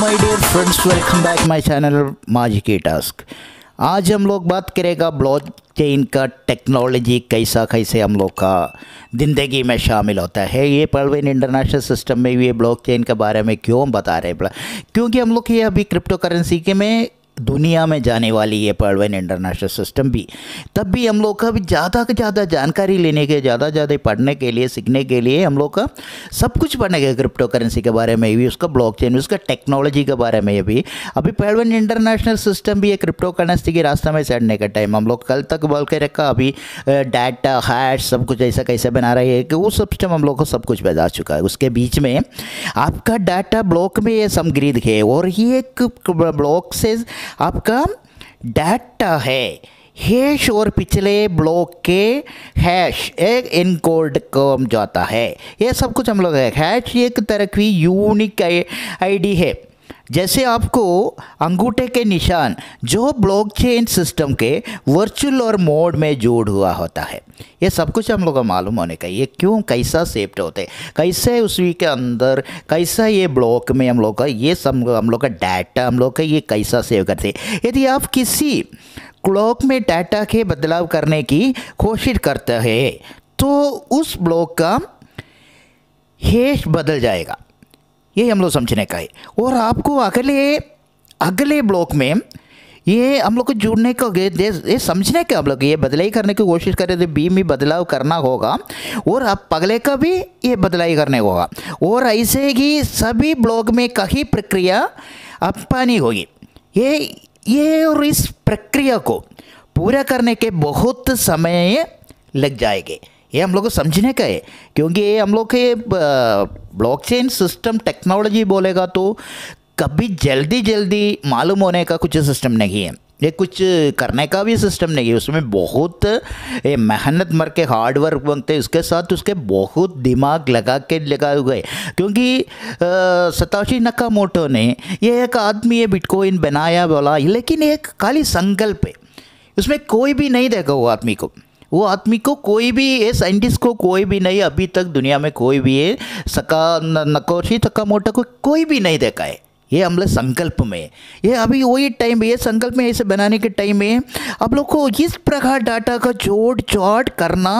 my dear friends welcome back my channel माजी की task आज हम लोग बात करेगा ब्लॉक चेन का टेक्नोलॉजी कैसा कैसे हम लोग का ज़िंदगी में शामिल होता है ये पलवेन इंटरनेशनल सिस्टम में ये ब्लॉक चेन के बारे में क्यों बता रहे हैं क्योंकि हम लोग ये अभी क्रिप्टो करेंसी के में दुनिया में जाने वाली ये पर्वन इंटरनेशनल सिस्टम भी तब भी हम लोग का भी ज़्यादा से ज़्यादा जानकारी लेने के ज़्यादा ज़्यादा पढ़ने के लिए सीखने के लिए हम लोग का सब कुछ पढ़ने के क्रिप्टो करेंसी के बारे में भी उसका ब्लॉक चेन उसका टेक्नोलॉजी के बारे में भी अभी पर्वन इंटरनेशनल सिस्टम भी ये क्रिप्टो करेंसी के रास्ते में चढ़ने का टाइम हम लोग कल तक बोल के रखा अभी डाटा हैश सब कुछ ऐसा कैसे बना रहे हैं कि वो सिस्टम हम लोग को सब कुछ बता चुका है उसके बीच में आपका डाटा ब्लॉक में ये समग्रीद है और ये एक ब्लॉक से आपका डाटा है हैश और पिछले ब्लॉक के हैश एक इनकोड को हम जाता है ये सब कुछ हम लोग हैश एक तरह की यूनिक आईडी है जैसे आपको अंगूठे के निशान जो ब्लॉकचेन सिस्टम के वर्चुअल और मोड में जोड़ हुआ होता है ये सब कुछ हम लोग को मालूम होने का ये क्यों कैसा सेफ्ट होते कैसे उसी के अंदर कैसा ये ब्लॉक में हम लोग का ये सब हम लोग का डाटा हम लोग का ये कैसा सेव करते यदि आप किसी क्लॉक में डाटा के बदलाव करने की कोशिश करते हैं तो उस ब्लॉक का हेश बदल जाएगा ये हम लोग समझने का है और आपको अगले अगले ब्लॉक में ये हम लोग को जुड़ने का ये समझने के हम लोग ये बदलाई करने की कोशिश कर रहे थे बी में बदलाव करना होगा और अब पगले का भी ये बदलाई करने होगा और ऐसे ही सभी ब्लॉक में कही प्रक्रिया अपनी होगी ये ये और इस प्रक्रिया को पूरा करने के बहुत समय लग जाएंगे ये हम लोग को समझने का है क्योंकि ये हम लोग के ब्लॉकचेन सिस्टम टेक्नोलॉजी बोलेगा तो कभी जल्दी जल्दी मालूम होने का कुछ सिस्टम नहीं है ये कुछ करने का भी सिस्टम नहीं है उसमें बहुत ये मेहनत मर के हार्ड वर्क बनते हैं उसके साथ उसके बहुत दिमाग लगा के लगा हुए क्योंकि सताशी मोटो ने ये एक आदमी ये बिटकॉइन बनाया बोला लेकिन एक खाली संकल्प है उसमें कोई भी नहीं देखा वो आदमी को वो आदमी को कोई भी ये साइंटिस्ट को कोई भी नहीं अभी तक दुनिया में कोई भी है सका नकोशी थका मोटा को कोई भी नहीं देखा है ये हम लोग संकल्प में ये अभी वही टाइम ये संकल्प में ऐसे बनाने के टाइम में आप लोग को इस प्रकार डाटा का जोड़ जोड़ करना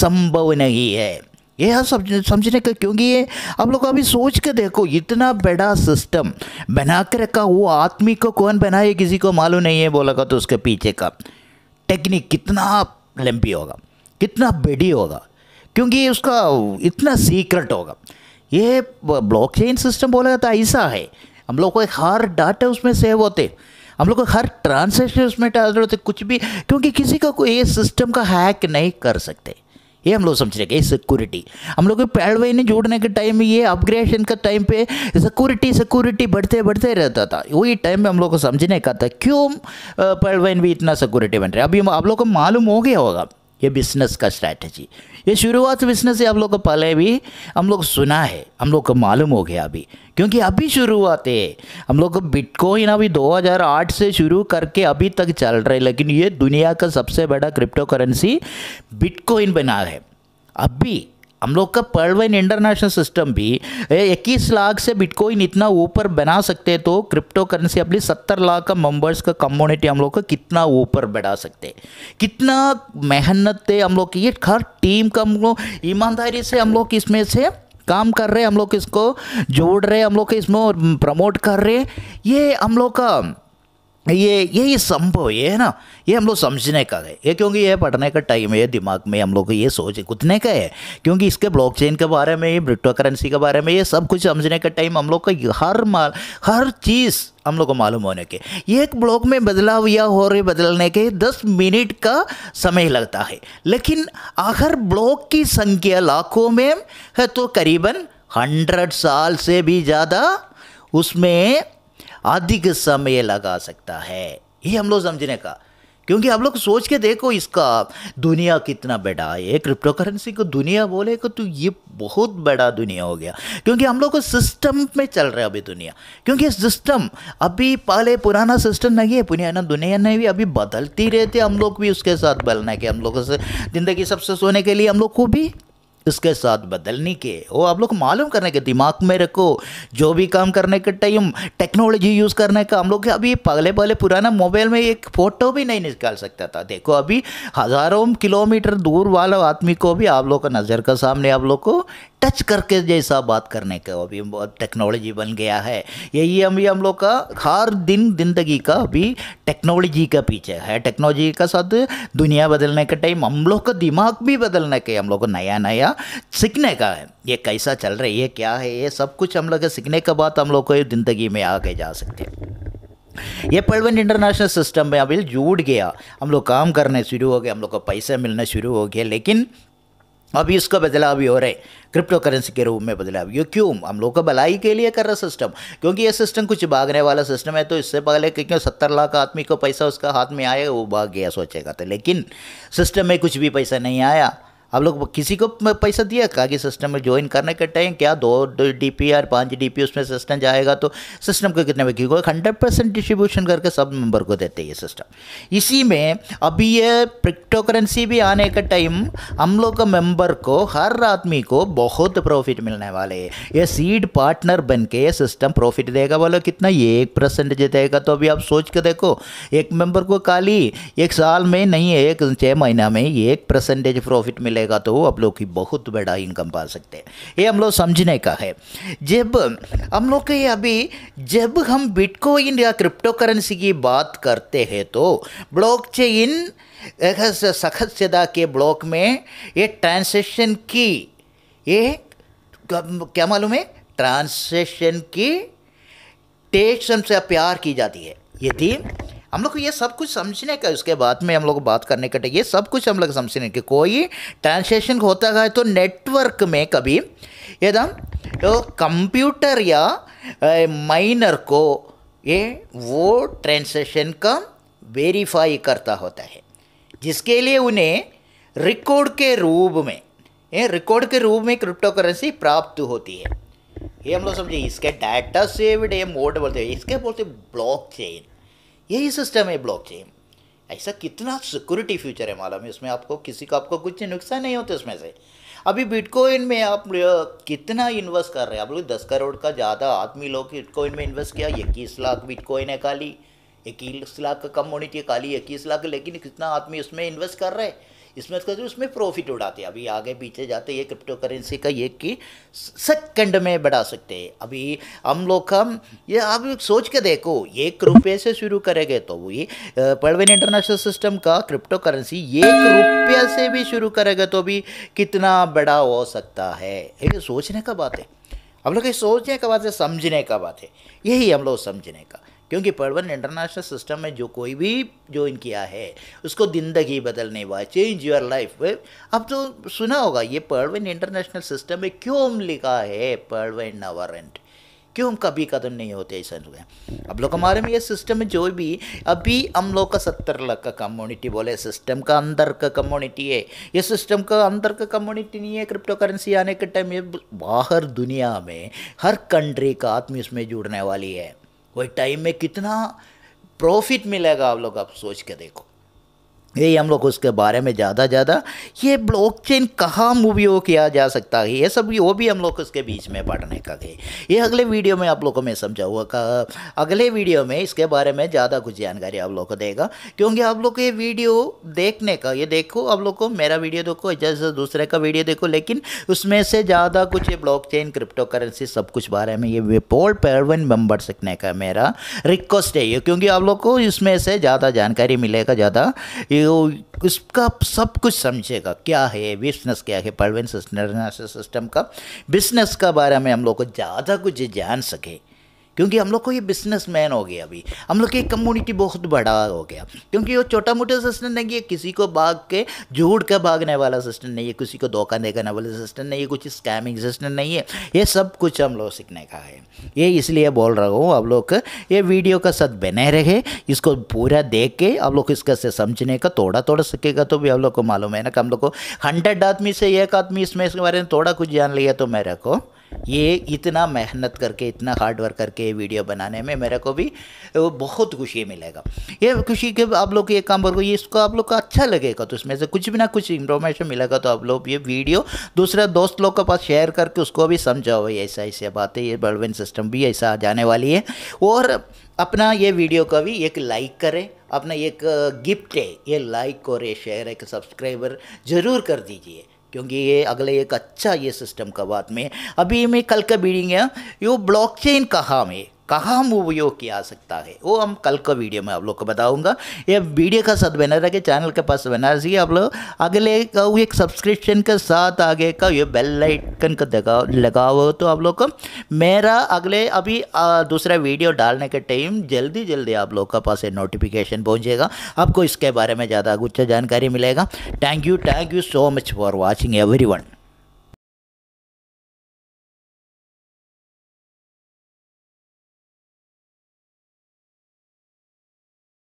संभव नहीं है यह समझने का क्योंकि ये आप लोग अभी सोच के देखो इतना बड़ा सिस्टम बना के रखा वो आदमी को कौन बनाए किसी को मालूम नहीं है बोला का तो उसके पीछे का टेक्निक कितना लंपी होगा कितना बेडी होगा क्योंकि उसका इतना सीक्रेट होगा ये ब्लॉकचेन सिस्टम बोला जाता है ऐसा है हम लोग को हर डाटा उसमें सेव होते हम लोग को हर ट्रांजेक्शन उसमें डाल होते कुछ भी क्योंकि किसी का कोई ये सिस्टम का हैक नहीं कर सकते ये हम लोग हैं सिक्योरिटी हम लोग पैडवे ने जोड़ने के टाइम ये अपग्रेडेशन का टाइम पे सिक्योरिटी सिक्योरिटी बढ़ते बढ़ते रहता था वही टाइम में हम लोग को समझने का था क्यों पैडवाइन भी इतना सिक्योरिटी बन रहा है अभी आप लोग को मालूम हो गया होगा ये बिजनेस का स्ट्रैटेजी ये शुरुआत बिजनेस से हम लोग को पहले भी हम लोग सुना है हम लोग को मालूम हो गया अभी क्योंकि अभी शुरुआत है हम लोग को बिटकॉइन अभी 2008 से शुरू करके अभी तक चल रहे लेकिन ये दुनिया का सबसे बड़ा क्रिप्टो करेंसी बिटकॉइन बना है अभी हम लोग का पर्लवाइन इंटरनेशनल सिस्टम भी इक्कीस लाख से बिटकॉइन इतना ऊपर बना सकते तो क्रिप्टो करेंसी अपनी सत्तर लाख का मेम्बर्स का कम्युनिटी हम लोग का कितना ऊपर बढ़ा सकते कितना मेहनत है हम लोग की ये हर टीम का हम लोग ईमानदारी से हम लोग इसमें से काम कर रहे हैं हम लोग इसको जोड़ रहे हैं हम लोग इसमें प्रमोट कर रहे हैं ये हम लोग का ये यही संभव ये है ना ये हम लोग समझने का है ये क्योंकि ये पढ़ने का टाइम है दिमाग में हम लोग को ये सोच कुतने का है क्योंकि इसके ब्लॉकचेन के बारे में क्रिप्टो करेंसी के बारे में ये सब कुछ समझने का टाइम हम लोग का हर माल हर चीज़ हम लोग को मालूम होने के एक ब्लॉक में बदलाव या हो रही बदलने के दस मिनट का समय लगता है लेकिन आखिर ब्लॉक की संख्या लाखों में है तो करीबन हंड्रेड साल से भी ज़्यादा उसमें अधिक समय लगा सकता है ये हम लोग समझने का क्योंकि आप लोग सोच के देखो इसका दुनिया कितना बड़ा है ये क्रिप्टो करेंसी को दुनिया बोले को तो ये बहुत बड़ा दुनिया हो गया क्योंकि हम लोग को सिस्टम में चल रहा है अभी दुनिया क्योंकि सिस्टम अभी पहले पुराना सिस्टम नहीं है पुराना दुनिया नहीं भी अभी बदलती रहती हम लोग भी उसके साथ बलना के हम लोगों से ज़िंदगी सबसे सोने के लिए हम लोग को भी इसके साथ बदलने के वो आप लोग मालूम करने के दिमाग में रखो जो भी काम करने के टाइम टेक्नोलॉजी यूज़ करने का हम लोग अभी पहले पहले पुराना मोबाइल में एक फ़ोटो भी नहीं निकाल सकता था देखो अभी हज़ारों किलोमीटर दूर वाला आदमी को भी आप लोग का नज़र का सामने आप लोग को टच करके जैसा बात करने का अभी टेक्नोलॉजी बन गया है यही अभी हम लोग का हर दिन जिंदगी का अभी टेक्नोलॉजी का पीछे है टेक्नोलॉजी का साथ दुनिया बदलने के टाइम हम लोग का दिमाग भी बदलने के हम लोग को नया नया सीखने का है ये कैसा चल रही है क्या है ये सब कुछ हम लोग सीखने के बाद हम लोग को ज़िंदगी में आगे जा सकते हैं ये पलवन इंटरनेशनल सिस्टम में अभी जुड़ गया हम लोग काम करने शुरू हो गए हम लोग को पैसे मिलने शुरू हो गए लेकिन अभी इसका बदलाव भी हो रहे क्रिप्टो करेंसी के रूप में बदलाव ये क्यों हम लोग का भलाई के लिए कर रहा सिस्टम क्योंकि ये सिस्टम कुछ भागने वाला सिस्टम है तो इससे पहले क्योंकि सत्तर लाख आदमी को पैसा उसका हाथ में आएगा वो भाग गया सोचेगा तो लेकिन सिस्टम में कुछ भी पैसा नहीं आया आप लोग किसी को पैसा दिया का कि सिस्टम में ज्वाइन करने का टाइम क्या दो डी पी आर पाँच डी पी उसमें सिस्टम जाएगा तो सिस्टम को कितने में क्योंकि हंड्रेड परसेंट डिस्ट्रीब्यूशन करके सब मेंबर को देते हैं ये सिस्टम इसी में अभी ये क्रिप्टो करेंसी भी आने का टाइम हम लोग का मेंबर को हर आदमी को बहुत प्रॉफिट मिलने वाले है ये सीड पार्टनर बन के ये सिस्टम प्रॉफिट देगा बोलो कितना ये एक परसेंट देगा तो अभी आप सोच के देखो एक मेंबर को खाली एक साल में नहीं है एक छः महीना में एक परसेंटेज प्रॉफिट मिलेगा रहेगा तो आप लोग की बहुत बड़ा इनकम पा सकते हैं ये हम लोग समझने का है जब हम लोग के अभी जब हम बिटकॉइन या क्रिप्टो करेंसी की बात करते हैं तो ब्लॉक ब्लॉकचेन सदस्यता के ब्लॉक में ये ट्रांसेक्शन की ये क्या मालूम है ट्रांसेक्शन की टेक्सम से प्यार की जाती है यदि हम लोग को ये सब कुछ समझने का उसके बाद में हम लोग बात करने का ये सब कुछ हम लोग समझने के कोई ट्रांसलेशन होता है तो नेटवर्क में कभी एकदम तो कंप्यूटर या माइनर को ये वो ट्रांसलेशन का वेरीफाई करता होता है जिसके लिए उन्हें रिकॉर्ड के रूप में ये रिकॉर्ड के रूप में क्रिप्टो करेंसी प्राप्त होती है ये हम लोग समझिए इसके डाटा सेव्ड ये मोड बोलते हैं इसके बोलते ब्लॉक चेन यही सिस्टम है ब्लॉक ऐसा कितना सिक्योरिटी फ्यूचर है मालूम है इसमें आपको किसी का आपको कुछ नुकसान नहीं होता इसमें से अभी बिटकॉइन में आप कितना इन्वेस्ट कर रहे हैं आप लोग दस करोड़ का ज़्यादा आदमी लोग बिटकॉइन में इन्वेस्ट किया इक्कीस लाख बिटकॉइन है काली इक्कीस लाख का कम होनी चाहिए काली इक्कीस लाख लेकिन कितना आदमी उसमें इन्वेस्ट कर रहे हैं इसमें करते मतलब उसमें प्रॉफिट उड़ाते हैं अभी आगे पीछे जाते ये क्रिप्टो करेंसी का ये कि सेकंड में बढ़ा सकते हैं अभी हम लोग हम ये आप सोच के देखो एक रुपये से शुरू करेंगे तो वही पड़वेन इंटरनेशनल सिस्टम का क्रिप्टो करेंसी एक रुपये से भी शुरू करेगा तो भी कितना बड़ा हो सकता है ये सोचने का बात है हम लोग ये सोचने का बात है समझने का बात है यही हम लोग समझने का क्योंकि पर्वन इंटरनेशनल सिस्टम में जो कोई भी ज्वाइन किया है उसको जिंदगी बदलने वाला चेंज योर लाइफ अब तो सुना होगा ये पर्वन इंटरनेशनल सिस्टम में क्यों लिखा है पर्वन नवरेंट क्यों हम कभी कदम नहीं होते ऐसा लोग अब लोग हमारे में ये सिस्टम जो भी अभी हम लोग का सत्तर लाख का कम्युनिटी बोले सिस्टम का अंदर का कम्युनिटी है ये सिस्टम का अंदर का कम्युनिटी नहीं है क्रिप्टो करेंसी आने के टाइम ये बाहर दुनिया में हर कंट्री का आदमी उसमें जुड़ने वाली है वही टाइम में कितना प्रॉफिट मिलेगा आप लोग आप सोच के देखो यही हम लोग उसके बारे में ज़्यादा ज़्यादा ये ब्लॉकचेन कहाँ मूवी किया जा सकता है ये सब वो भी हम लोग उसके बीच में पढ़ने का गए ये अगले वीडियो में आप लोगों को मैं समझाऊँगा का अगले वीडियो में इसके बारे में ज़्यादा कुछ जानकारी आप लोग को देगा क्योंकि आप लोग को ये वीडियो देखने का ये देखो आप लोग को मेरा वीडियो देखो जैसे दूसरे का वीडियो देखो लेकिन उसमें से ज़्यादा कुछ ये ब्लॉक चेन क्रिप्टो करेंसी सब कुछ बारे में ये पोल पेवन मेम्बर सीखने का मेरा रिक्वेस्ट है ये क्योंकि आप लोग को इसमें से ज़्यादा जानकारी मिलेगा ज़्यादा हो उसका सब कुछ समझेगा क्या है बिजनेस क्या है परवेंस सिस्टम का बिजनेस का बारे में हम लोग को ज़्यादा कुछ जान सके क्योंकि हम लोग को ये बिजनेसमैन हो गया अभी हम लोग की कम्युनिटी बहुत बड़ा हो गया क्योंकि वो छोटा मोटा सिस्टम नहीं है किसी को भाग के झूठ का भागने वाला सिस्टम नहीं है किसी को धोखा देने वाला सिस्टम नहीं है कुछ स्कैमिंग सिस्टम नहीं है ये सब कुछ हम लोग सीखने का है ये इसलिए बोल रहा हूँ आप लोग ये वीडियो का साथ बने रहे इसको पूरा देख के आप लोग इसका से समझने का थोड़ा थोड़ा सीखेगा तो भी आप लोग को मालूम है ना कि हम लोग को हंड्रेड आदमी से एक आदमी इसमें इसके बारे में थोड़ा कुछ जान लिया तो मेरे को ये इतना मेहनत करके इतना हार्ड वर्क करके वीडियो बनाने में मेरे को भी बहुत खुशी मिलेगा ये खुशी के आप लोग ये काम करोगे इसको आप लोग का अच्छा लगेगा तो इसमें से कुछ भी ना कुछ इन्फॉर्मेशन मिलेगा तो आप लोग ये वीडियो दूसरे दोस्त लोग के पास शेयर करके उसको भी समझाओ भाई ऐसा ऐसे बात है ये बलवेन सिस्टम भी ऐसा आ जाने वाली है और अपना ये वीडियो का भी एक लाइक करें अपना एक गिफ्ट है ये लाइक और ये शेयर एक सब्सक्राइबर ज़रूर कर दीजिए क्योंकि ये अगले एक अच्छा ये सिस्टम का बात में अभी मैं कल का बीडिंग है यो ब्लॉकचेन कहा में कहाँ हम उपयोग किया सकता है वो हम कल का वीडियो में आप लोग को बताऊंगा ये वीडियो का साथ बना रखे चैनल के पास बना रही आप लोग अगले का एक सब्सक्रिप्शन के साथ आगे का ये बेल लाइकन का दगा लगाओ तो आप लोग को मेरा अगले अभी आ, दूसरा वीडियो डालने के टाइम जल्दी जल्दी आप लोग का पास नोटिफिकेशन पहुँचेगा आपको इसके बारे में ज़्यादा गुच्छा जानकारी मिलेगा thank you thank you so much for watching every